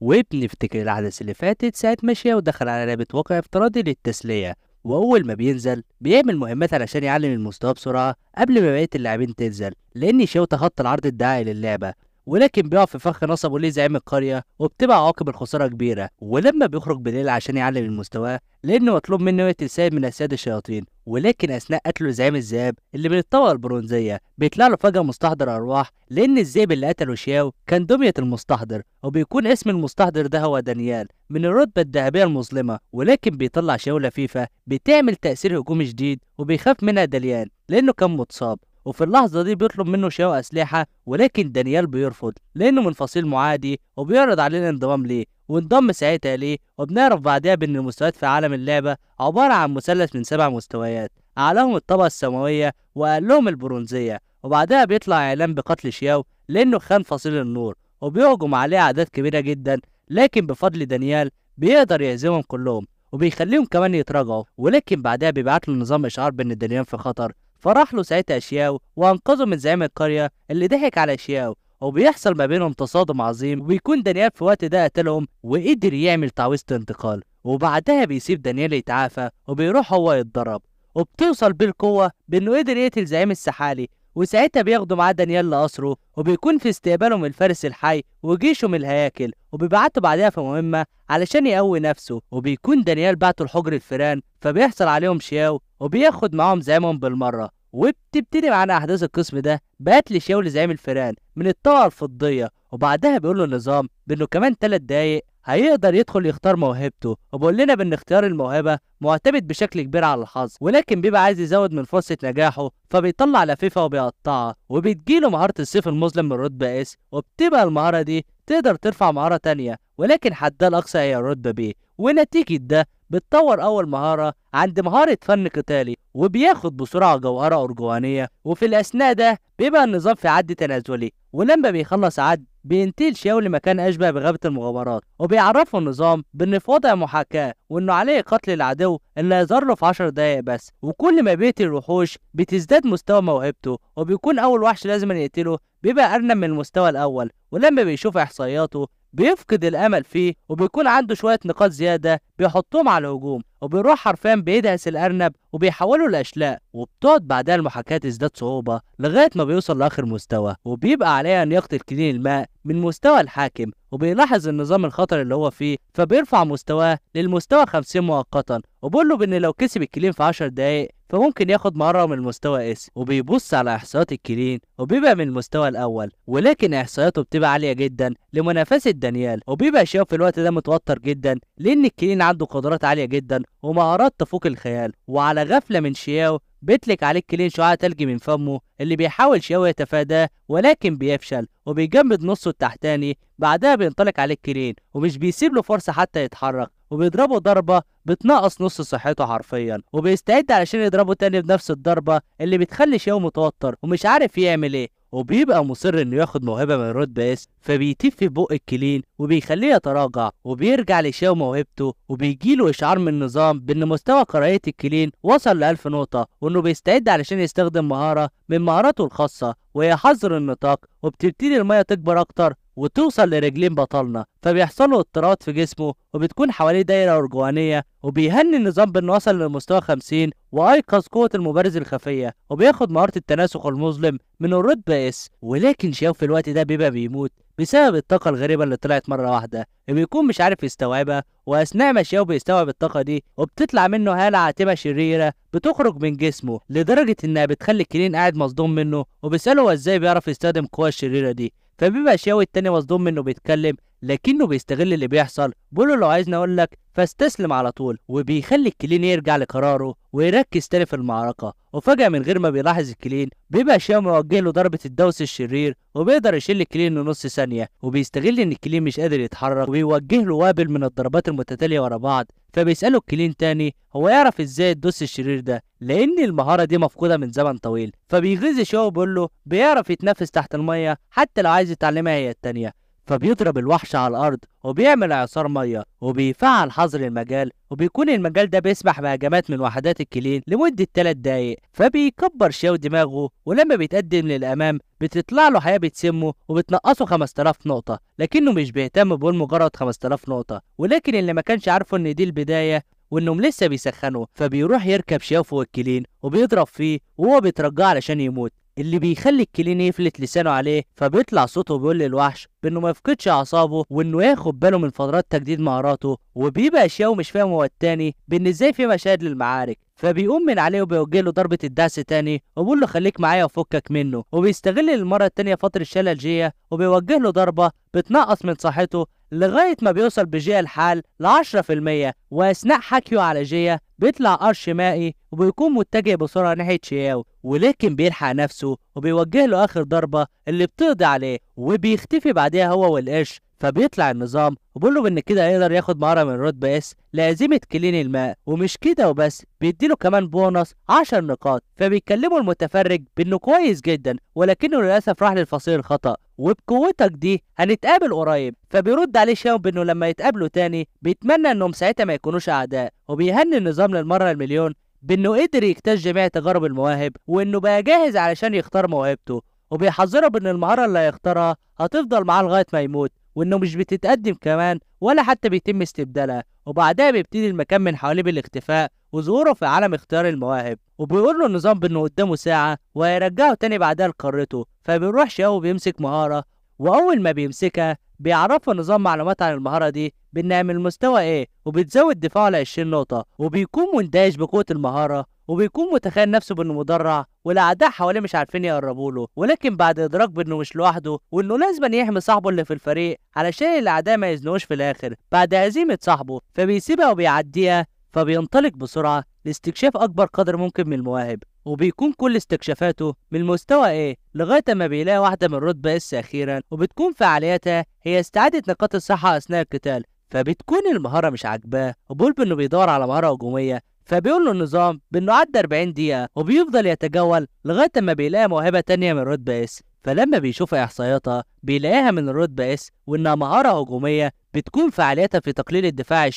وبنفتكر الأحداث اللي فاتت ساعة ماشية ودخل على لعبة واقع افتراضي للتسلية وأول ما بينزل بيعمل مهمات علشان يعلم المستوى بسرعة قبل ما بقية اللاعبين تنزل لأن شياو تخطى العرض الدعائي للعبة ولكن بيقع في فخ نصبه ليه زعيم القرية وبتبقى عواقب الخسارة كبيرة ولما بيخرج بالليل عشان يعلم من مستواه لأنه مطلوب منه يقتل سائب من أسياد الشياطين ولكن أثناء قتله زعيم الذئاب اللي من الطبقة البرونزية بيطلع له فجأة مستحضر أرواح لأن الذئب اللي قتله شياو كان دمية المستحضر وبيكون اسم المستحضر ده هو دانيال من الرتبة الذهبية المظلمة ولكن بيطلع شياو لفيفة بتعمل تأثير هجوم شديد وبيخاف منها دليان لأنه كان متصاب وفي اللحظة دي بيطلب منه شراء أسلحة ولكن دانيال بيرفض لأنه من فصيل معادي وبيعرض عليه الانضمام ليه وانضم ساعتها ليه وبنعرف بعدها بأن المستويات في عالم اللعبة عبارة عن مثلث من سبع مستويات أعلاهم الطبقة السماوية وأقلهم البرونزية وبعدها بيطلع إعلان بقتل شياو لأنه خان فصيل النور وبيهجم عليه أعداد كبيرة جدا لكن بفضل دانيال بيقدر يهزمهم كلهم وبيخليهم كمان يتراجعوا ولكن بعدها بيبعت له نظام إشعار بأن دانيال في خطر فراح له ساعتها شياو وانقذه من زعيم القرية اللي ضحك على شياو وبيحصل ما بينهم تصادم عظيم وبيكون دانيال في وقت ده قتلهم وقدر يعمل تعويذة انتقال وبعدها بيسيب دانيال يتعافى وبيروح هو يتدرب وبتوصل بالقوة القوة بإنه قدر يقتل زعيم السحالي وساعتها بياخدوا معاه دانيال لقصره وبيكون في استقباله من الفارس الحي وجيشه من الهياكل وبيبعته بعدها في مهمة علشان يقوي نفسه وبيكون دانيال بعته لحجر الفيران فبيحصل عليهم شياو وبياخد معاهم زعيمهم بالمرة وبتبتدي معانا أحداث القسم ده بات شاول زعيم الفيران من الطلعة الفضية وبعدها بيقول له النظام بإنه كمان ثلاث دقايق هيقدر يدخل يختار موهبته وبيقول لنا بان اختيار الموهبه معتمد بشكل كبير على الحظ ولكن بيبقى عايز يزود من فرصه نجاحه فبيطلع لفيفه وبيقطعها وبتجيله مهاره السيف المظلم من رتبه اس وبتبقى المهاره دي تقدر ترفع مهاره تانية ولكن حدها الاقصى هي الرتبه بي ونتيجة ده بتطور أول مهارة عند مهارة فن قتالي وبياخد بسرعة جوهرة أرجوانية وفي الأثناء ده بيبقى النظام في عد تنازلي ولما بيخلص عد بينتقل شاو لمكان أشبه بغابة المغامرات وبيعرفه النظام بإن في وضع محاكاة وإنه عليه قتل العدو اللي هيظهر له في 10 دقايق بس وكل ما بيقتل الوحوش بتزداد مستوى موهبته وبيكون أول وحش لازم يقتله بيبقى أرنب من المستوى الأول ولما بيشوف إحصائياته بيفقد الامل فيه وبيكون عنده شويه نقاط زياده بيحطهم على الهجوم وبيروح حرفيا بيدهس الارنب وبيحوله لاشلاء وبتقعد بعدها المحاكاه تزداد صعوبه لغايه ما بيوصل لاخر مستوى وبيبقى عليه ان يقتل كلين الماء من مستوى الحاكم وبيلاحظ النظام الخطر اللي هو فيه فبيرفع مستواه للمستوى 50 مؤقتا وبقول له بان لو كسب الكلين في 10 دقايق فممكن ياخد مرة من مستوى اس وبيبص على احصائيات الكلين وبيبقى من المستوى الاول ولكن احصائياته بتبقى عالية جدا لمنافسة دانيال وبيبقى شاف في الوقت ده متوتر جدا لان الكلين عنده قدرات عالية جدا ومهارات تفوق الخيال وعلى غفلة من شياو بيتلك عليه كلين شعاع تلج من فمه اللي بيحاول شوية يتفاداه ولكن بيفشل وبيجمد نصه التحتاني بعدها بينطلق عليه كلين ومش بيسيب له فرصة حتى يتحرك وبيضربه ضربة بتنقص نص صحته حرفيا وبيستعد علشان يضربه تاني بنفس الضربة اللي بتخلي شياو متوتر ومش عارف يعمل ايه وبيبقى مصر انه ياخد موهبه من رود باس فبيتف في بق الكلين وبيخليه يتراجع وبيرجع لشاو موهبته وبيجيله اشعار من النظام بان مستوى كراهيه الكلين وصل ل 1000 نقطه وانه بيستعد علشان يستخدم مهاره من مهاراته الخاصه وهي حظر النطاق وبتبتدي الميه تكبر اكتر وتوصل لرجلين بطلنا فبيحصل له اضطرابات في جسمه وبتكون حواليه دايرة أرجوانية وبيهني النظام بأنه وصل لمستوى 50 وأيقظ قوة المبارز الخفية وبياخد مهارة التناسخ المظلم من الرتبة اس ولكن شاو في الوقت ده بيبقى بيموت بسبب الطاقة الغريبة اللي طلعت مرة واحدة بيكون مش عارف يستوعبها وأثناء ما شاو بيستوعب الطاقة دي وبتطلع منه هالة عاتبة شريرة بتخرج من جسمه لدرجة إنها بتخلي كلين قاعد مصدوم منه وبيسأله هو إزاي بيعرف يستخدم القوة الشريرة دي فبيبقى شاوي التاني مصدوم منه بيتكلم لكنه بيستغل اللي بيحصل بيقول له لو عايزني اقول لك فاستسلم على طول وبيخلي الكلين يرجع لقراره ويركز تاني في المعركه وفجاه من غير ما بيلاحظ الكلين بيبقى شاوي موجه له ضربه الدوس الشرير وبيقدر يشيل الكلين لنص ثانيه وبيستغل ان الكلين مش قادر يتحرك وبيوجه له وابل من الضربات المتتاليه ورا بعض فبيسأله كلين تاني هو يعرف ازاي تدوس الشرير ده لان المهارة دي مفقودة من زمن طويل فبيغيظ شو بيقول له بيعرف يتنفس تحت المية حتى لو عايز يتعلمها هي التانية فبيضرب الوحش على الأرض وبيعمل إعصار مية وبيفعل حظر المجال وبيكون المجال ده بيسمح بهجمات من وحدات الكلين لمدة 3 دقايق فبيكبر شاو دماغه ولما بيتقدم للأمام بتطلع له حياة بتسمه وبتنقصه 5000 نقطة لكنه مش بيهتم بقول مجرد 5000 نقطة ولكن اللي ما كانش عارفه إن دي البداية وانهم لسه بيسخنوا فبيروح يركب شاو فوق الكلين وبيضرب فيه وهو بيترجاه علشان يموت اللي بيخلي الكلين يفلت لسانه عليه فبيطلع صوته بيقول للوحش بانه ما يفقدش اعصابه وانه ياخد باله من فترات تجديد مهاراته وبيبقى شياو مش فاهم هو التاني بان ازاي في مشاهد للمعارك فبيقوم من عليه وبيوجه له ضربة الدعس تاني وبيقول له خليك معايا وفكك منه وبيستغل المرة التانية فترة شلل جية وبيوجه له ضربة بتنقص من صحته لغاية ما بيوصل بجيا الحال ل 10% وأثناء حكيه على جيا بيطلع قرش مائي وبيكون متجه بسرعة ناحية شياو ولكن بيلحق نفسه وبيوجه له آخر ضربة اللي بتقضي عليه وبيختفي بعدها هو والقرش فبيطلع النظام وبيقول له بان كده هيقدر ياخد مهاره من رود باس لازمه كلين الماء ومش كده وبس بيديله كمان بونص 10 نقاط فبيكلمه المتفرج بانه كويس جدا ولكنه للاسف راح للفصيل الخطا وبقوتك دي هنتقابل قريب فبيرد عليه شاون بانه لما يتقابلوا تاني بيتمنى انهم ساعتها ما يكونوش اعداء وبيهني النظام للمره المليون بانه قدر يكتشف جميع تجارب المواهب وانه بقى جاهز علشان يختار موهبته وبيحذره بان المهاره اللي هيختارها هتفضل معاه لغايه ما يموت وانه مش بتتقدم كمان ولا حتى بيتم استبدالها وبعدها بيبتدي المكان من حواليه بالاختفاء وظهوره في عالم اختيار المواهب وبيقول له النظام بانه قدامه ساعة وهيرجعه تاني بعدها لقارته فبيروح شاو بيمسك مهارة واول ما بيمسكها بيعرفه النظام معلومات عن المهارة دي بانها من المستوى ايه وبتزود دفاعه ل 20 نقطة وبيكون مندهش بقوة المهارة وبيكون متخيل نفسه بانه مدرع والاعداء حواليه مش عارفين يقربوا له ولكن بعد ادراك بانه مش لوحده وانه لازم يحمي صاحبه اللي في الفريق علشان الاعداء ما يزنقوش في الاخر بعد هزيمه صاحبه فبيسيبها وبيعديها فبينطلق بسرعه لاستكشاف اكبر قدر ممكن من المواهب وبيكون كل استكشافاته من مستوى ايه لغايه ما بيلاقي واحده من رتبه اس اخيرا وبتكون فعاليتها هي استعاده نقاط الصحه اثناء القتال فبتكون المهارة مش عاجباه وبولب انه بيدور على مهارة هجومية فبيقول له النظام بانه عدى 40 دقيقه وبيفضل يتجول لغايه ما بيلاقي موهبه تانية من رود بيس فلما بيشوف احصائياتها بيلاقيها من الرتبة اس وإنها مهارة هجومية بتكون فعاليتها في تقليل الدفاع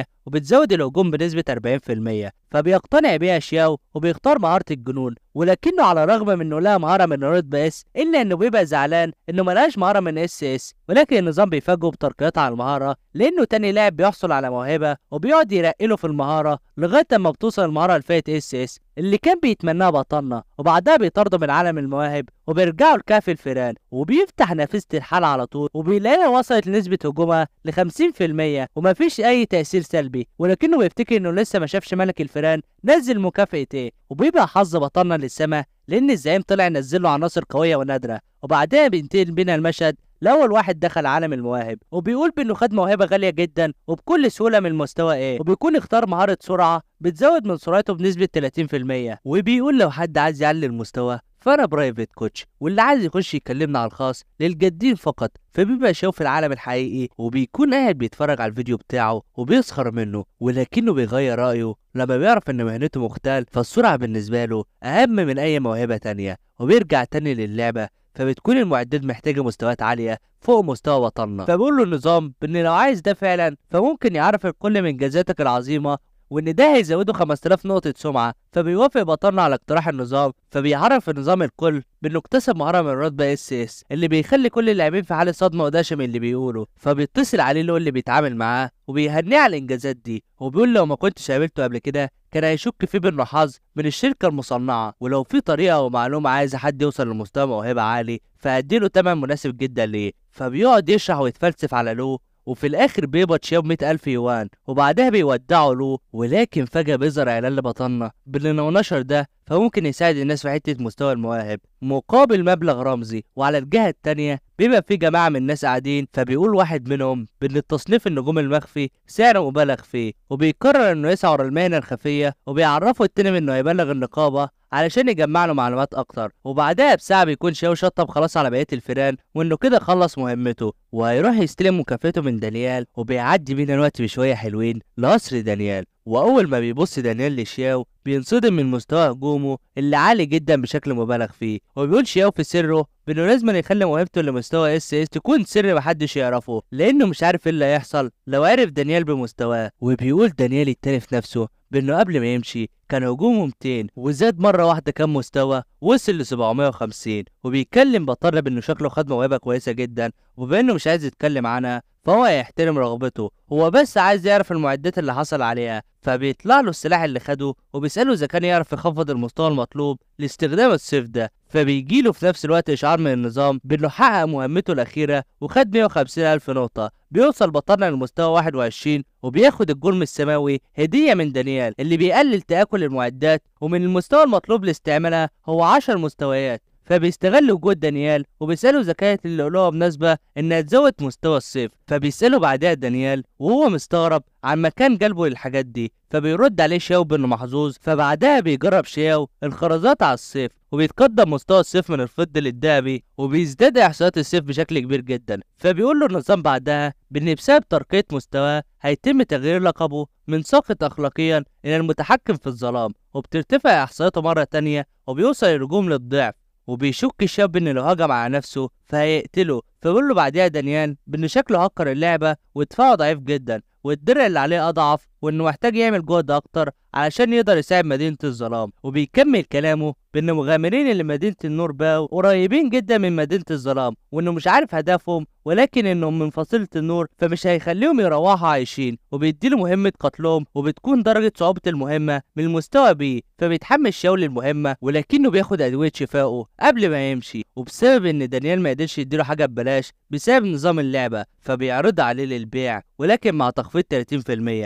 20% وبتزود الهجوم بنسبة 40% فبيقتنع بيها شياو وبيختار مهارة الجنون ولكنه على الرغم من انه لها مهارة من رتبة اس الا انه بيبقى زعلان انه ملهاش مهارة من اس اس ولكن النظام بيفاجئه بترقيتها على المهارة لانه تاني لاعب بيحصل على موهبة وبيقعد يرقله في المهارة لغاية اما بتوصل المهارة لفئة اس اس اللي كان بيتمناها بطلنا وبعدها بيطردوا من عالم المواهب وبيرجعوا لكهف الفيران وبيفتح نافذة الحالة على طول وبيلاقيها وصلت لنسبة هجومها ل 50% ومفيش أي تأثير سلبي ولكنه بيفتكر إنه لسه ما شافش ملك الفيران نزل مكافأة إيه وبيبقى حظ بطلنا للسما لأن الزعيم طلع نزله عناصر قوية ونادرة وبعدها بينتقل بينا المشهد لو واحد دخل عالم المواهب وبيقول بانه خد موهبه غاليه جدا وبكل سهوله من مستوى ايه وبيكون اختار مهاره سرعه بتزود من سرعته بنسبه 30% وبيقول لو حد عايز يعلي المستوى فانا برايفت كوتش واللي عايز يخش يكلمنا على الخاص للجادين فقط فبيبقى شايف العالم الحقيقي وبيكون قاعد بيتفرج على الفيديو بتاعه وبيسخر منه ولكنه بيغير رايه لما بيعرف ان مهنته مختال فالسرعه بالنسبه له اهم من اي موهبه تانية وبيرجع تاني للعبه فبتكون المعدات محتاجة مستويات عالية فوق مستوى وطننا فبقول له النظام بان لو عايز ده فعلا فممكن يعرف الكل من جزاتك العظيمة وان ده هيزوده 5000 نقطة سمعة فبيوافق بطلنا على اقتراح النظام فبيعرف النظام الكل بانه اكتسب مهارة من الرتبة اس اس اللي بيخلي كل اللاعبين في حالة صدمة ودهشة من اللي بيقوله فبيتصل عليه اللي, اللي بيتعامل معاه وبيهنيه على الانجازات دي وبيقول لو ما كنتش قابلته قبل كده كان هيشك فيه بانه حظ من الشركه المصنعه ولو في طريقه ومعلومه عايز حد يوصل لمستوى موهبه عالي فهديله تمن مناسب جدا ليه فبيقعد يشرح ويتفلسف على لو وفي الاخر بيبط شياب 100000 يوان وبعدها بيودعه له ولكن فجاه بيظهر اعلان لبطلنا باللي نشر ده فممكن يساعد الناس في حتة مستوى المواهب مقابل مبلغ رمزي وعلى الجهة التانية بما في جماعة من الناس قاعدين فبيقول واحد منهم بأن التصنيف النجوم المخفي سعره مبالغ فيه وبيقرر أنه يسعى ورا المهنة الخفية وبيعرفه التاني انه هيبلغ النقابة علشان يجمع له معلومات أكتر وبعدها بساعة بيكون شاوي شطب خلاص على بقية الفيران وإنه كده خلص مهمته وهيروح يستلم مكافأته من دانيال وبيعدي بينا الوقت بشوية حلوين لقصر دانيال وأول ما بيبص دانيال لشياو بينصدم من مستوى هجومه اللي عالي جدا بشكل مبالغ فيه وبيقول شياو في سره بانه لازم يخلي موهبته لمستوى اس اس تكون سر محدش يعرفه لانه مش عارف ايه اللي هيحصل لو عرف دانيال بمستواه وبيقول دانيال التاني في نفسه بانه قبل ما يمشي كان هجومه 200 وزاد مره واحده كان مستوى وصل ل 750 وبيتكلم بطل بانه شكله خد موهبه كويسه جدا وبانه مش عايز يتكلم عنها فهو هيحترم رغبته هو بس عايز يعرف المعدات اللي حصل عليها فبيطلع له السلاح اللي خده وبيسأله إذا كان يعرف يخفض المستوى المطلوب لاستخدام السيف ده فبيجي له في نفس الوقت إشعار من النظام بإنه حقق مهمته الأخيرة وخد 150 ألف نقطة بيوصل بطلنا لمستوى 21 وبياخد الجرم السماوي هدية من دانيال اللي بيقلل تآكل المعدات ومن المستوى المطلوب لاستعمالها هو 10 مستويات فبيستغلوا وجود دانيال وبيسألوا إذا كانت اللؤلؤة مناسبة إنها تزود مستوى الصيف فبيسألوا بعدها دانيال وهو مستغرب عن مكان جلبه للحاجات دي فبيرد عليه شاو بأنه محظوظ فبعدها بيجرب شاو الخرزات على الصيف وبيتقدم مستوى الصيف من الفضة للذهبي وبيزداد إحصائيات الصيف بشكل كبير جدا فبيقول له النظام بعدها بإن بسبب ترقية مستواه هيتم تغيير لقبه من ساقط أخلاقيا إلى المتحكم في الظلام وبترتفع إحصائياته مرة تانية وبيوصل الهجوم للضعف وبيشك الشاب ان لو هجم على نفسه فهيقتله فبيقول له بعديها دانيال بان شكله هكر اللعبه ودفاعه ضعيف جدا والدرع اللي عليه اضعف وانه محتاج يعمل جهد اكتر علشان يقدر يساعد مدينه الظلام وبيكمل كلامه بان مغامرين اللي مدينه النور باو قريبين جدا من مدينه الظلام وانه مش عارف هدفهم ولكن انهم من فصيله النور فمش هيخليهم يروحوا عايشين وبيديله مهمه قتلهم وبتكون درجه صعوبه المهمه من المستوى بي فبيتحمس شاول المهمه ولكنه بياخد ادويه شفائه قبل ما يمشي وبسبب ان دانيال ما قدرش يديله حاجة ببلاش بسبب نظام اللعبة فبيعرضها عليه للبيع ولكن مع تخفيض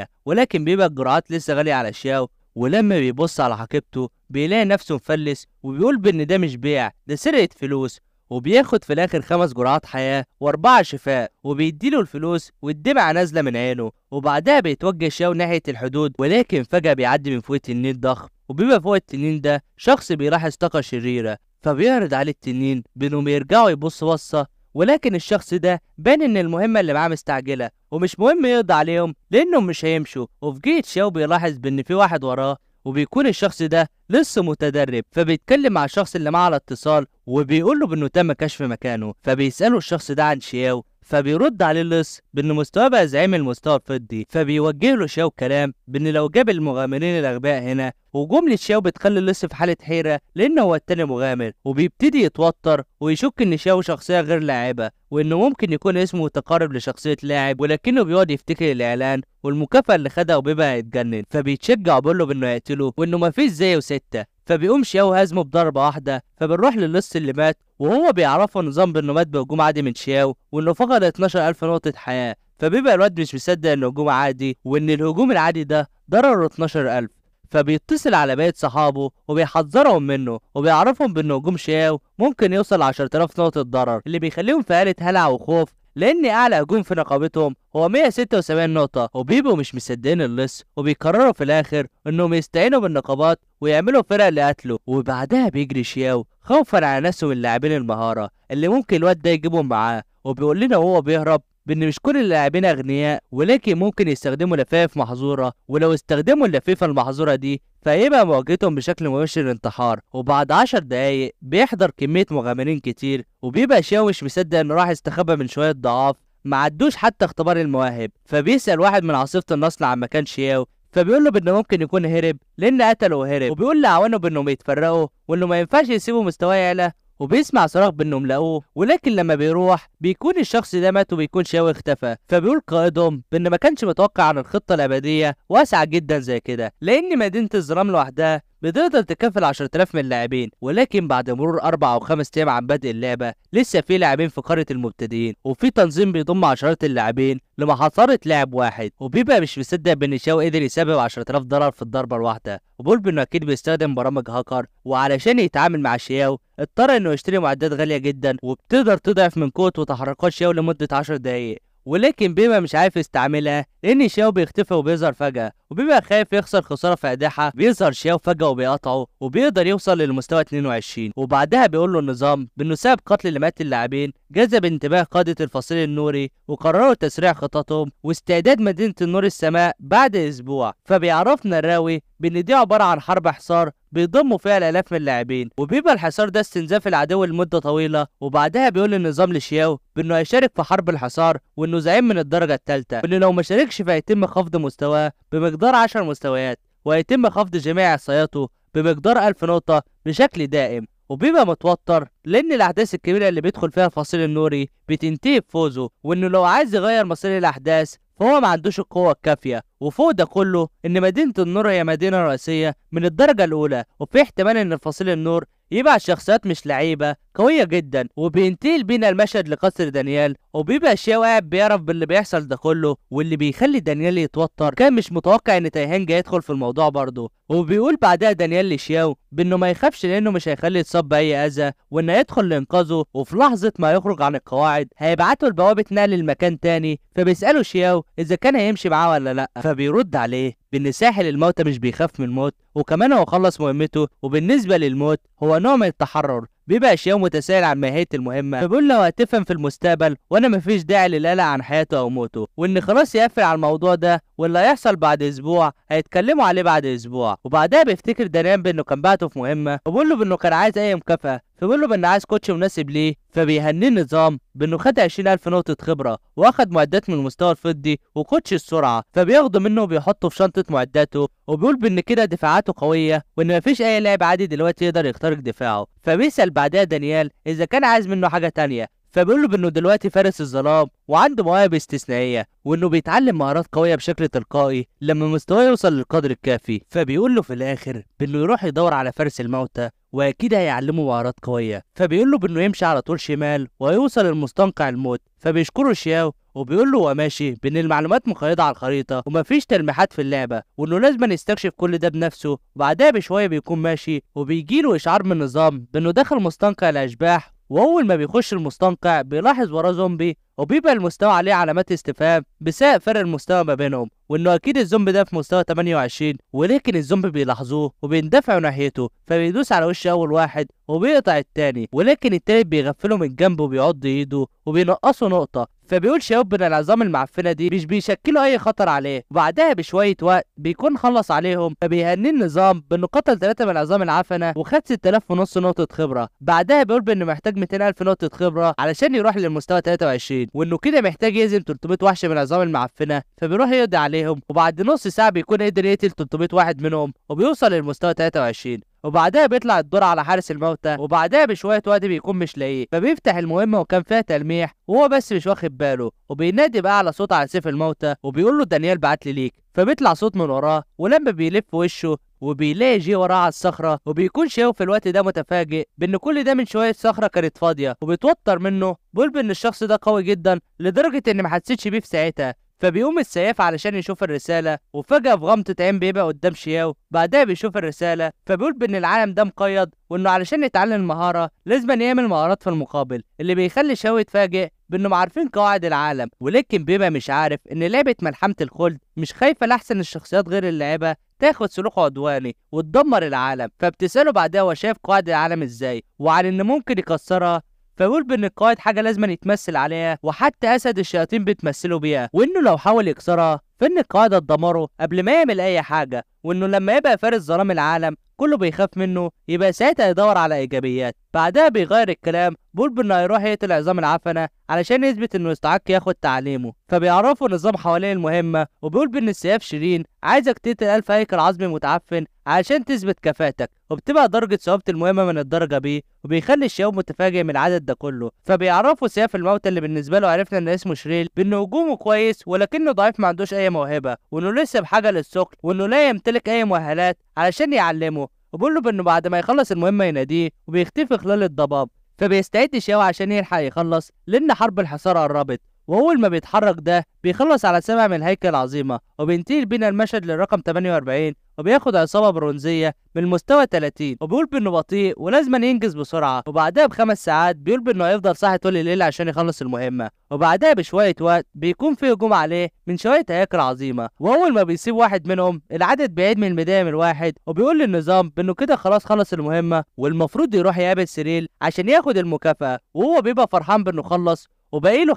30% ولكن بيبقى الجرعات لسه غالية على شاو ولما بيبص على حقيبته بيلاقي نفسه مفلس وبيقول بإن ده مش بيع ده سرقة فلوس وبياخد في الآخر خمس جرعات حياة وأربعة شفاء وبيديله الفلوس والدمعة نازلة من عينه وبعدها بيتوجه شاو ناحية الحدود ولكن فجأة بيعدي من فوق تنين ضخم وبيبقى فوق التنين ده شخص بيلاحظ طاقة شريرة فبيعرض عليه التنين بانهم يرجعوا يبصوا بصه ولكن الشخص ده بان ان المهمه اللي معاه مستعجله ومش مهم يقضي عليهم لانهم مش هيمشوا وفي جيت شاو بيلاحظ بان في واحد وراه وبيكون الشخص ده لسه متدرب فبيتكلم مع الشخص اللي معاه على اتصال وبيقول له بانه تم كشف مكانه فبيساله الشخص ده عن شياو فبيرد عليه اللص بان مستواه بقى زعيم المستوى الفضي فبيوجه له شاو كلام بان لو جاب المغامرين الاغبياء هنا وجملة شاو بتخلي اللص في حالة حيرة لأن هو التاني مغامر وبيبتدي يتوتر ويشك إن شاو شخصية غير لاعبة وإنه ممكن يكون اسمه تقارب لشخصية لاعب ولكنه بيقعد يفتكر الإعلان والمكافأة اللي خدها وبيبقى هيتجنن فبيتشجع بقول له بإنه يقتله وإنه مفيش زيه ستة فبيقوم شياو هازمه بضربة واحدة فبنروح للص اللي مات وهو بيعرفه نظام بانه مات بهجوم عادي من شياو وانه فقد 12000 نقطة حياة فبيبقى الواد مش مصدق ان هجوم عادي وان الهجوم العادي ده ضرره 12000 فبيتصل على بقية صحابه وبيحذرهم منه وبيعرفهم بان هجوم شياو ممكن يوصل ل 10000 نقطة ضرر اللي بيخليهم في حالة هلع وخوف لأن أعلى هجوم في نقابتهم هو 176 نقطة وبيبقوا مش مصدقين اللص وبيقرروا في الآخر إنهم يستعينوا بالنقابات ويعملوا فرق لقتله وبعدها بيجري شياو خوفا على نفسه من لاعبين المهارة اللي ممكن الواد ده يجيبهم معاه وبيقول لنا وهو بيهرب بان مش كل اللاعبين اغنياء ولكن ممكن يستخدموا لفاف محظوره ولو استخدموا اللفيفه المحظوره دي فيبقى مواجهتهم بشكل مباشر الانتحار وبعد عشر دقايق بيحضر كميه مغامرين كتير وبيبقى شاو مش مصدق انه راح يستخبى من شويه ضعاف ما عدوش حتى اختبار المواهب فبيسال واحد من عاصفه النصل عن مكان شياو فبيقول له بانه ممكن يكون هرب لان قتله وهرب وبيقول لعوانه بانهم يتفرقوا وانه ما ينفعش يسيبوا مستواه يعلى وبيسمع صراخ بانهم لقوه ولكن لما بيروح بيكون الشخص ده مات وبيكون شاوي اختفى فبيقول قائدهم بان ما كانش متوقع عن الخطه الابديه واسعه جدا زي كده لان مدينه الظلام لوحدها بتقدر تكفل 10000 من اللاعبين ولكن بعد مرور اربع او خمس ايام عن بدء اللعبه لسه في لاعبين في قاره المبتدئين وفي تنظيم بيضم عشرات اللاعبين لمحاصره لاعب واحد وبيبقى مش مصدق شاو قدر يسبب 10000 دولار في الضربه الواحده وبولب انه اكيد بيستخدم برامج هاكر وعلشان يتعامل مع شياو اضطر انه يشتري معدات غاليه جدا وبتقدر تضعف من قوه وتحركات شياو لمده 10 دقائق ولكن بيبقى مش عارف يستعملها لان شياو بيختفي وبيظهر فجاه وبيبقى خايف يخسر خساره فادحه بيظهر شياو فجاه وبيقطعه وبيقدر يوصل للمستوى 22 وبعدها بيقول له النظام بانه سبب قتل اللي مات اللاعبين جذب انتباه قاده الفصيل النوري وقرروا تسريع خططهم واستعداد مدينه النور السماء بعد اسبوع فبيعرفنا الراوي بان دي عباره عن حرب حصار بيضموا فيها الالاف من اللاعبين وبيبقى الحصار ده استنزاف العدو لمده طويله وبعدها بيقول النظام لشياو بانه هيشارك في حرب الحصار وانه زعيم من الدرجه الثالثه وانه لو ما شاركش فهيتم خفض مستواه بمقدار 10 مستويات وهيتم خفض جميع احصائياته بمقدار 1000 نقطه بشكل دائم وبيبقى متوتر لان الاحداث الكبيره اللي بيدخل فيها الفصيل النوري بتنتهي بفوزه وانه لو عايز يغير مصير الاحداث فهو ما عندوش القوة الكافية وفوق ده كله إن مدينة النور هي مدينة رئيسية من الدرجة الأولى وفي احتمال إن فصيل النور يبقى الشخصيات مش لعيبة قوية جدا وبينتقل بينا المشهد لقصر دانيال وبيبقى شياو قاعد بيعرف باللي بيحصل ده كله واللي بيخلي دانيال يتوتر كان مش متوقع ان تايهانج يدخل في الموضوع برضه وبيقول بعدها دانيال لشياو بانه ما يخافش لانه مش هيخلي يتصاب باي اذى وانه يدخل لانقاذه وفي لحظة ما يخرج عن القواعد هيبعته لبوابة نقل المكان تاني فبيسأله شياو اذا كان هيمشي معاه ولا لا فبيرد عليه بأن ساحل الموتى مش بيخاف من الموت وكمان هو خلص مهمته وبالنسبة للموت هو نوع من التحرر بيبقى اشياء متسائل عن ماهيه المهمه فبيقول له هتفهم في المستقبل وانا مفيش داعي للقلق عن حياته او موته وان خلاص يقفل على الموضوع ده واللي هيحصل بعد اسبوع هيتكلموا عليه بعد اسبوع وبعدها بيفتكر دانيان بانه كان بعته في مهمه وبيقول له بانه كان عايز اي مكافاه فبيقول له بان عايز كوتش مناسب ليه فبيهنيه النظام بانه خد 20000 نقطة خبرة واخد معدات من المستوى الفضي وكوتش السرعة فبياخده منه وبيحطه في شنطة معداته وبيقول بان كده دفاعاته قوية وان مفيش اي لاعب عادي دلوقتي يقدر يخترق دفاعه فبيسأل بعدها دانيال اذا كان عايز منه حاجة تانية فبيقول له بانه دلوقتي فارس الظلام وعنده مواهب استثنائيه وانه بيتعلم مهارات قويه بشكل تلقائي لما مستواه يوصل للقدر الكافي فبيقول له في الاخر بانه يروح يدور على فارس الموتى واكيد هيعلمه مهارات قويه فبيقول له بانه يمشي على طول شمال ويوصل لمستنقع الموت فبيشكره شياو وبيقول له ماشي بان المعلومات مقيده على الخريطه ومفيش تلميحات في اللعبه وانه لازم يستكشف كل ده بنفسه وبعدها بشويه بيكون ماشي وبيجيله اشعار من النظام بانه داخل مستنقع الاشباح واول ما بيخش المستنقع بيلاحظ وراه زومبي وبيبقى المستوى عليه علامات استفهام بسبب فرق المستوى ما بينهم وانه اكيد الزومبي ده في مستوى 28 ولكن الزومبي بيلاحظوه وبيندفعوا ناحيته فبيدوس على وش اول واحد وبيقطع التاني ولكن التالت بيغفله من جنبه وبيعض ايده وبينقصه نقطه فبيقول شباب ان العظام المعفنه دي مش بيشكلوا اي خطر عليه وبعدها بشويه وقت بيكون خلص عليهم فبيهنيه النظام بانه قتل ثلاثه من العظام العفنه وخد 6000 ونص نقطه خبره بعدها بيقول بانه محتاج 200000 نقطه خبره علشان يروح للمستوى 23 وانه كده محتاج يهزم 300 وحش من العظام المعفنه فبيروح يقضي عليه عليهم وبعد نص ساعة بيكون قدر يقتل 300 واحد منهم وبيوصل للمستوى 23 وبعدها بيطلع الدور على حارس الموتى وبعدها بشوية وقت بيكون مش لاقيه فبيفتح المهمة وكان فيها تلميح وهو بس مش واخد باله وبينادي بقى على صوت على سيف الموتى وبيقول له دانيال بعت لي ليك فبيطلع صوت من وراه ولما بيلف وشه وبيلاقي جي وراه على الصخره وبيكون شايف في الوقت ده متفاجئ بان كل ده من شويه صخره كانت فاضيه وبيتوتر منه بيقول بان الشخص ده قوي جدا لدرجه ان ما حسيتش بيه في ساعتها فبيقوم السياف علشان يشوف الرسالة وفجأة في غمضة عين بيبقى قدام شياو بعدها بيشوف الرسالة فبيقول بإن العالم ده مقيد وإنه علشان يتعلم المهارة لازم يعمل مهارات في المقابل اللي بيخلي شياو يتفاجئ بإنهم عارفين قواعد العالم ولكن بيبقى مش عارف إن لعبة ملحمة الخلد مش خايفة لأحسن الشخصيات غير اللعبة تاخد سلوك عدواني وتدمر العالم فبتسأله بعدها هو شايف قواعد العالم ازاي وعن ان ممكن يكسرها فبيقول بان القائد حاجه لازم يتمثل عليها وحتى اسد الشياطين بيتمثلوا بيها وانه لو حاول يكسرها فان القائد هتدمره قبل ما يعمل اي حاجه وانه لما يبقى فارس ظلام العالم كله بيخاف منه يبقى ساعتها يدور على ايجابيات بعدها بيغير الكلام بيقول بانه هيروح يقتل عظام العفنه علشان يثبت انه يستحق ياخد تعليمه فبيعرفوا نظام حواليه المهمه وبيقول بان السياف شيرين عايزك تقتل الف هيكل عظمي متعفن علشان تثبت كفاءتك وبتبقى درجة صعوبة المهمة من الدرجة بي وبيخلي الشياب متفاجئ من العدد ده كله فبيعرفوا سياف الموتى اللي بالنسبة له عرفنا ان اسمه شريل بان هجومه كويس ولكنه ضعيف ما عندوش اي موهبة وانه لسه بحاجة للثقل وانه لا يمتلك لك أي مؤهلات علشان يعلمه وبقول له بإنه بعد ما يخلص المهمة يناديه وبيختفي خلال الضباب فبيستعد شاو عشان يلحق يخلص لأن حرب الحصار قربت وأول ما بيتحرك ده بيخلص على سبعة من الهيكل العظيمة وبينتقل بينا المشهد للرقم 48 وبياخد عصابة برونزية من المستوى 30 وبيقول بإنه بطيء ولازم ينجز بسرعة وبعدها بخمس ساعات بيقول بإنه هيفضل صاحي طول الليل عشان يخلص المهمة وبعدها بشوية وقت بيكون في هجوم عليه من شوية هياكل عظيمة وأول ما بيسيب واحد منهم العدد بيعيد من من الواحد وبيقول للنظام بإنه كده خلاص خلص المهمة والمفروض يروح يقابل سيريل عشان ياخد المكافأة وهو بيبقى فرحان بإنه خلص وباقي له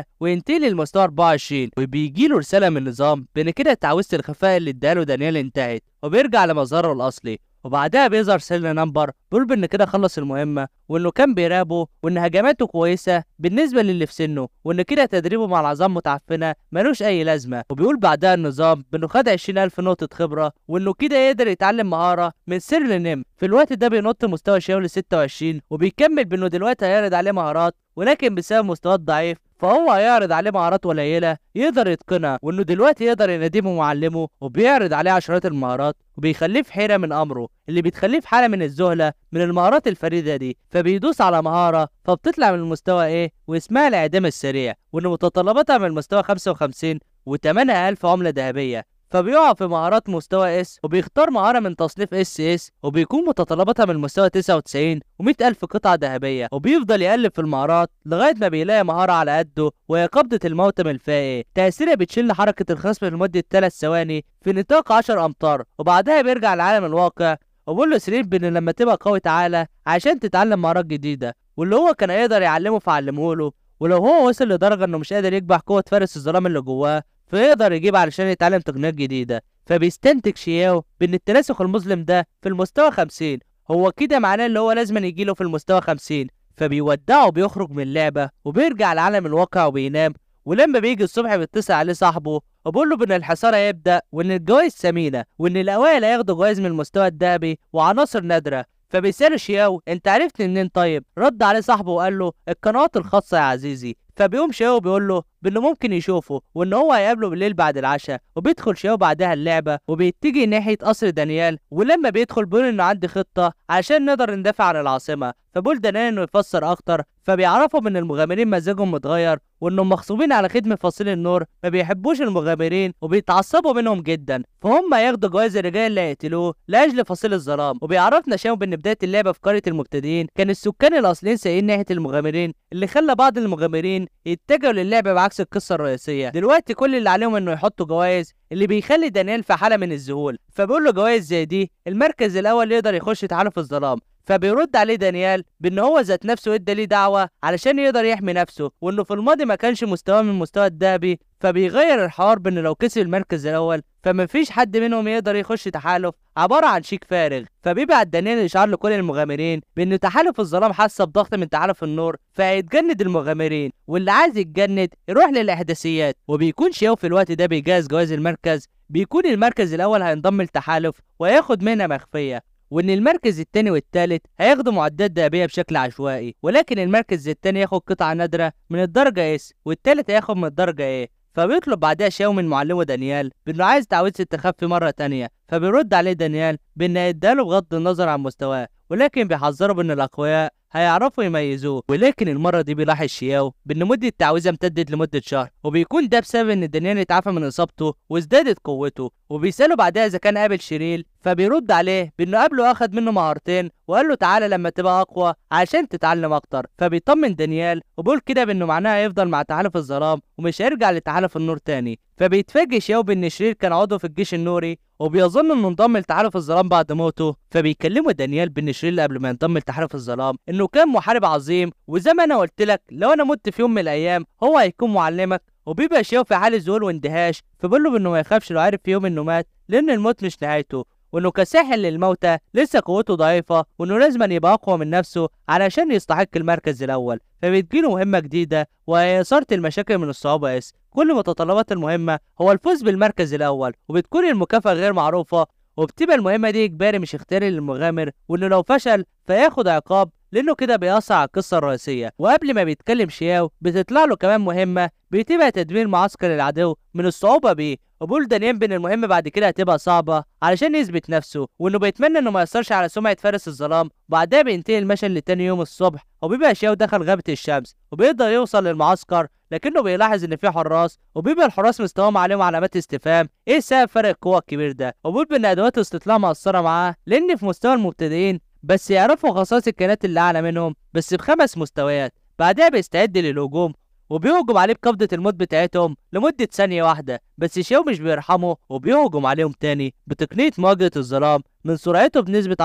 5% وينتهي للمستوى 24 وبيجي له رساله من النظام بان كده تعويذه الخفاء اللي اداله دانيال انتهت وبيرجع لمظهره الاصلي وبعدها بيظهر سيلنا نمبر بيقول بان كده خلص المهمه وانه كان بيراقبه وان هجماته كويسه بالنسبه للي في سنه وان كده تدريبه مع العظام متعفنه ملوش اي لازمه وبيقول بعدها النظام بانه خد 20000 نقطه خبره وانه كده يقدر يتعلم مهاره من سيرل نيم في الوقت ده بينط مستوى شاول 26 وبيكمل بانه دلوقتي هيعرض عليه مهارات ولكن بسبب مستواه الضعيف فهو هيعرض عليه مهارات قليله يقدر يتقنها وانه دلوقتي يقدر يناديه معلمه وبيعرض عليه عشرات المهارات وبيخليه في حيره من امره اللي بتخليه في حاله من الذهله من المهارات الفريده دي فبيدوس على مهاره فبتطلع من المستوى ايه واسمها الاعدام السريع وان متطلباتها من المستوى 55 و8000 عملة ذهبية فبيقع في مهارات مستوى اس وبيختار مهارة من تصنيف اس اس وبيكون متطلباتها من مستوى 99 و100 ألف قطعة ذهبية وبيفضل يقلب في المهارات لغاية ما بيلاقي مهارة على قده وهي قبضة الموتم الفائق تأثيرها بتشل حركة الخصم لمدة 3 ثواني في نطاق 10 أمتار وبعدها بيرجع لعالم الواقع وبقول له سليم إن لما تبقى قوي تعالى عشان تتعلم مهارات جديدة واللي هو كان يقدر يعلمه فعلمه له ولو هو وصل لدرجة إنه مش قادر يكبح قوة فارس الظلام اللي جواه فيقدر يجيب علشان يتعلم تقنيات جديدة فبيستنتج شياو بأن التناسخ المظلم ده في المستوى 50 هو كده معناه اللي هو لازم يجيله في المستوى 50 فبيودعه وبيخرج من اللعبة وبيرجع لعالم الواقع وبينام ولما بيجي الصبح بيتصل عليه صاحبه وبيقول له بان الحصار هيبدا وان الجوائز ثمينه وان الاوائل هياخدوا جوائز من المستوى الذهبي وعناصر نادره فبيسأله شياو انت عرفت منين طيب رد عليه صاحبه وقال له القنوات الخاصة يا عزيزي فبيقوم شاو بيقول له باللي ممكن يشوفه وان هو هيقابله بالليل بعد العشاء وبيدخل شاو بعدها اللعبه وبيتجه ناحيه قصر دانيال ولما بيدخل بيقول انه عندي خطه عشان نقدر ندافع عن العاصمه فبيقول دانيال انه يفسر اكتر فبيعرفهم ان المغامرين مزاجهم متغير وانهم مغصوبين على خدمه فصيل النور ما بيحبوش المغامرين وبيتعصبوا منهم جدا فهم ياخدوا جواز الرجال اللي هيقتلوه لاجل فصيل الظلام وبيعرفنا شاو بان بدايه اللعبه في قريه المبتدئين كان السكان الاصليين سايقين ناحيه المغامرين اللي خلى بعض المغامرين الاثنين يتجهوا للعبة بعكس القصة الرئيسية دلوقتي كل اللي عليهم انه يحطوا جوائز اللي بيخلي دانيال في حالة من الذهول فبيقول له جوائز زي دي المركز الاول يقدر يخش تعالى في الظلام فبيرد عليه دانيال بان هو ذات نفسه ادى ليه دعوه علشان يقدر يحمي نفسه وانه في الماضي ما كانش مستواه من مستوى الذهبي فبيغير الحوار بان لو كسب المركز الاول فمفيش حد منهم يقدر يخش تحالف عباره عن شيك فارغ فبيبعت دانيال اشعار لكل المغامرين بان تحالف الظلام حاسه بضغط من تحالف النور فهيتجند المغامرين واللي عايز يتجند يروح للاحداثيات وبيكون شياو في الوقت ده بيجهز جواز المركز بيكون المركز الاول هينضم لتحالف وياخد منها مخفيه وان المركز الثاني والثالث هياخدوا معدات ذهبيه بشكل عشوائي ولكن المركز الثاني ياخد قطعه نادره من الدرجه اس والثالث هياخد من الدرجه ايه فبيطلب بعدها شاو من معلمه دانيال بانه عايز تعويذة التخفي مرة تانية فبيرد عليه دانيال بانه اداله بغض النظر عن مستواه ولكن بيحذره بان الاقوياء هيعرفوا يميزوه ولكن المرة دي بيلاحظ شياو بان مدة التعويذة امتدت لمدة شهر وبيكون ده بسبب ان دانيال اتعافى من اصابته وازدادت قوته وبيسأله بعدها اذا كان قابل شيريل فبيرد عليه بانه قبله اخذ منه مهارتين وقال له تعالى لما تبقى اقوى عشان تتعلم اكتر فبيطمن دانيال وبيقول كده بانه معناها هيفضل مع تحالف الظلام ومش هيرجع لتحالف النور تاني فبيتفاجئ شاو بان شرير كان عضو في الجيش النوري وبيظن انه انضم لتحالف الظلام بعد موته فبيكلمه دانيال بان شرير قبل ما ينضم لتحالف الظلام انه كان محارب عظيم وزي ما انا قلت لك لو انا مت في يوم من الايام هو هيكون معلمك وبيبقى شاو في حاله ذهول واندهاش فبيقول له انه ما يخافش لو عارف في يوم انه مات لان الموت مش نهايته وانه كساحل للموتى لسه قوته ضعيفه وانه لازم أن يبقى اقوى من نفسه علشان يستحق المركز الاول فبتجيله مهمه جديده وهي اثاره المشاكل من الصعوبه اس كل متطلبات المهمه هو الفوز بالمركز الاول وبتكون المكافاه غير معروفه وبتبقى المهمه دي اجباري مش اختياري للمغامر وانه لو فشل فياخد عقاب لانه كده بيأثر على القصه الرئيسيه وقبل ما بيتكلم شياو بتطلع له كمان مهمه بتبقى تدمير معسكر العدو من الصعوبه بيه وبولدن ينبن المهم بعد كده هتبقى صعبة علشان يثبت نفسه وإنه بيتمنى إنه ما يأثرش على سمعة فارس الظلام وبعدها بينتهي المشهد لتاني يوم الصبح وبيبقى شاو دخل غابة الشمس وبيقدر يوصل للمعسكر لكنه بيلاحظ إن في حراس وبيبقى الحراس مستواهم عليهم علامات استفهام إيه سبب فرق القوة الكبير ده وبيبقى بان أدوات الاستطلاع مقصرة معاه لأن في مستوى المبتدئين بس يعرفوا خصائص الكائنات اللي أعلى منهم بس بخمس مستويات بعدها بيستعد للهجوم وبيهجم عليه بقبضة الموت بتاعتهم لمدة ثانية واحدة بس شيو مش بيرحمه وبيهجم عليهم تاني بتقنية مواجهة الظلام من سرعته بنسبة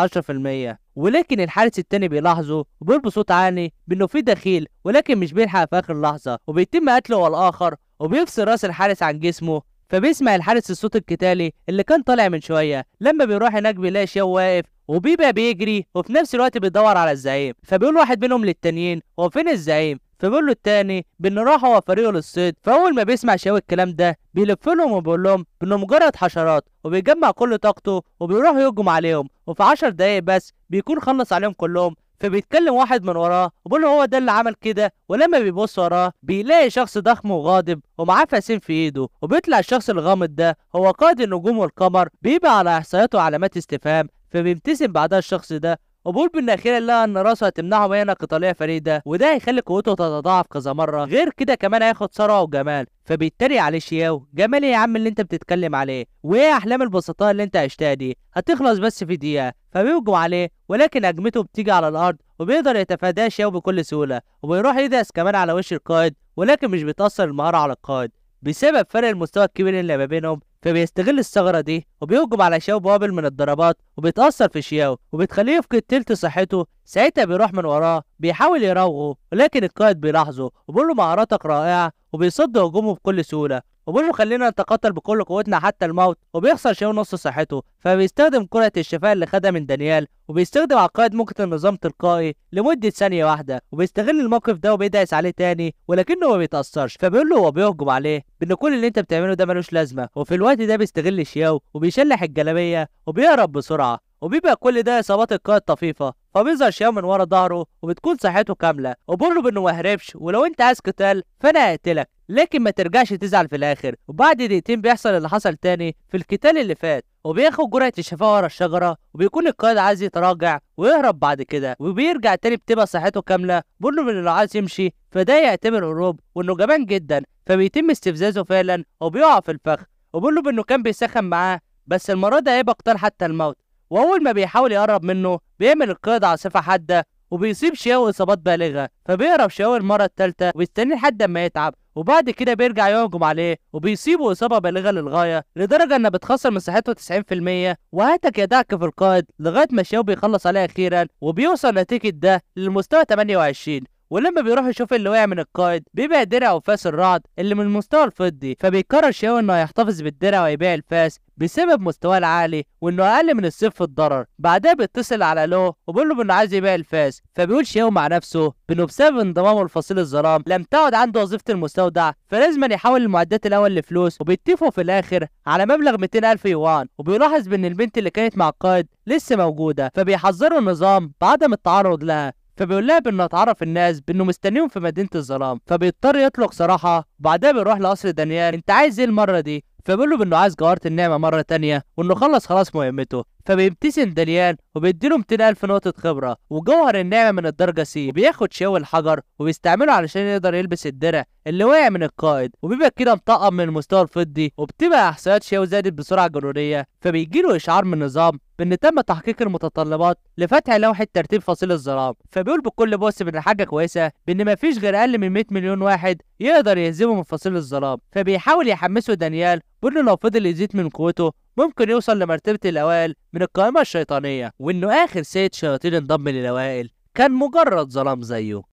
10% ولكن الحارس التاني بيلاحظه وبيقول بصوت عالي بانه في دخيل ولكن مش بيلحق في اخر لحظة وبيتم قتله والاخر وبيفصل راس الحارس عن جسمه فبيسمع الحارس الصوت القتالي اللي كان طالع من شوية لما بيروح هناك بيلاقي شيو واقف وبيبقى بيجري وفي نفس الوقت بيدور على الزعيم فبيقول واحد منهم للتانيين هو فين الزعيم فبيقول له التاني بان راح هو فريقه للصيد فاول ما بيسمع شاوي الكلام ده بيلف لهم وبيقول لهم انه مجرد حشرات وبيجمع كل طاقته وبيروح يهجم عليهم وفي 10 دقايق بس بيكون خلص عليهم كلهم فبيتكلم واحد من وراه وبيقول له هو ده اللي عمل كده ولما بيبص وراه بيلاقي شخص ضخم وغاضب ومعاه فاسين في ايده وبيطلع الشخص الغامض ده هو قائد النجوم والقمر بيبقى على احصائياته علامات استفهام فبيبتسم بعدها الشخص ده وبقول بالاخير لها ان راسه هتمنعه مهنه قتاليه فريده وده هيخلي قوته تتضاعف كذا مره غير كده كمان هياخد ثروه وجمال فبيتريق عليه شياو جمال يا عم اللي انت بتتكلم عليه وايه احلام البسطاء اللي انت عشتها دي هتخلص بس في دقيقه فبيهجم عليه ولكن هجمته بتيجي على الارض وبيقدر يتفاداه شياو بكل سهوله وبيروح يدعس كمان على وش القائد ولكن مش بتاثر المهاره على القائد بسبب فرق المستوى الكبير اللي ما بينهم فبيستغل الثغرة دي وبيهجم على شاو بوابل من الضربات وبيتأثر في شياو وبتخليه يفقد تلت صحته ساعتها بيروح من وراه بيحاول يراوغه ولكن القائد بيلاحظه وبيقول له مهاراتك رائعة وبيصد هجومه بكل سهولة وبيقول له خلينا نتقاتل بكل قوتنا حتى الموت وبيخسر شيء نص صحته فبيستخدم كرة الشفاء اللي خدها من دانيال وبيستخدم عقائد ممكن النظام تلقائي لمدة ثانية واحدة وبيستغل الموقف ده وبيدعس عليه تاني ولكنه ما بيتأثرش فبيقول له هو بيهجم عليه بإن كل اللي أنت بتعمله ده ملوش لازمة وفي الوقت ده بيستغل شياو وبيشلح الجلابية وبيهرب بسرعة وبيبقى كل ده اصابات القاء الطفيفه فبيظهر شيام من ورا ظهره وبتكون صحته كامله وبقول له بانه ما هربش ولو انت عايز قتال فانا هقتلك لكن ما ترجعش تزعل في الاخر وبعد دقيقتين بيحصل اللي حصل تاني في القتال اللي فات وبياخد جرعة الشفاء ورا الشجرة وبيكون القائد عايز يتراجع ويهرب بعد كده وبيرجع تاني بتبقى صحته كاملة بقول له انه عايز يمشي فده يعتبر هروب وانه جبان جدا فبيتم استفزازه فعلا وبيقع في الفخ وبقول له بانه كان بيسخن معاه بس المرة دي هيبقى قتال حتى الموت وأول ما بيحاول يقرب منه بيعمل القيد عاصفة حادة وبيصيب شياو إصابات بالغة فبيهرب شياو المرة التالتة وبيستنيه لحد ما يتعب وبعد كده بيرجع يهجم عليه وبيصيبه إصابة بالغة للغاية لدرجة إنها بتخسر مساحته 90% وهاتك يا دعك في القائد لغاية ما شياو بيخلص عليه أخيرا وبيوصل نتيجة ده للمستوى 28 ولما بيروح يشوف اللي وقع من القائد بيبيع درع وفاس الرعد اللي من المستوى الفضي فبيقرر شاو انه هيحتفظ بالدرع ويبيع الفاس بسبب مستواه العالي وانه اقل من الصفر في الضرر بعدها بيتصل على لو وبيقول له انه عايز يبيع الفاس فبيقول شاو مع نفسه بانه بسبب انضمامه لفصيل الظلام لم تعد عنده وظيفه المستودع فلازم يحول المعدات الاول لفلوس وبيتفقوا في الاخر على مبلغ 200 الف يوان وبيلاحظ بان البنت اللي كانت مع القائد لسه موجوده فبيحذروا النظام بعدم التعرض لها فبيقول لها بانه اتعرف الناس بانه مستنيهم في مدينه الظلام فبيضطر يطلق سراحه بعدها بيروح لقصر دانيال انت عايز ايه المره دي فبيقول له بانه عايز جوارة النعمة مرة تانية وانه خلص خلاص مهمته فبيبتسم دليان وبيديله 200000 نقطة خبرة وجوهر النعمة من الدرجة سي وبياخد شاوي الحجر وبيستعمله علشان يقدر يلبس الدرع اللي واقع من القائد وبيبقى كده مطقم من المستوى الفضي وبتبقى إحصائيات شاوي زادت بسرعة جنونية فبيجيله إشعار من النظام بإن تم تحقيق المتطلبات لفتح لوحة ترتيب فصيل الظلام فبيقول بكل بؤس من حاجة كويسة بإن مفيش غير أقل من 100 مليون واحد يقدر يهزمه من فصيل الظلام فبيحاول يحمسه دانيال وانه لو فضل يزيد من قوته ممكن يوصل لمرتبة الأوائل من القائمة الشيطانية وانه آخر سيد شياطين انضم للأوائل كان مجرد ظلام زيه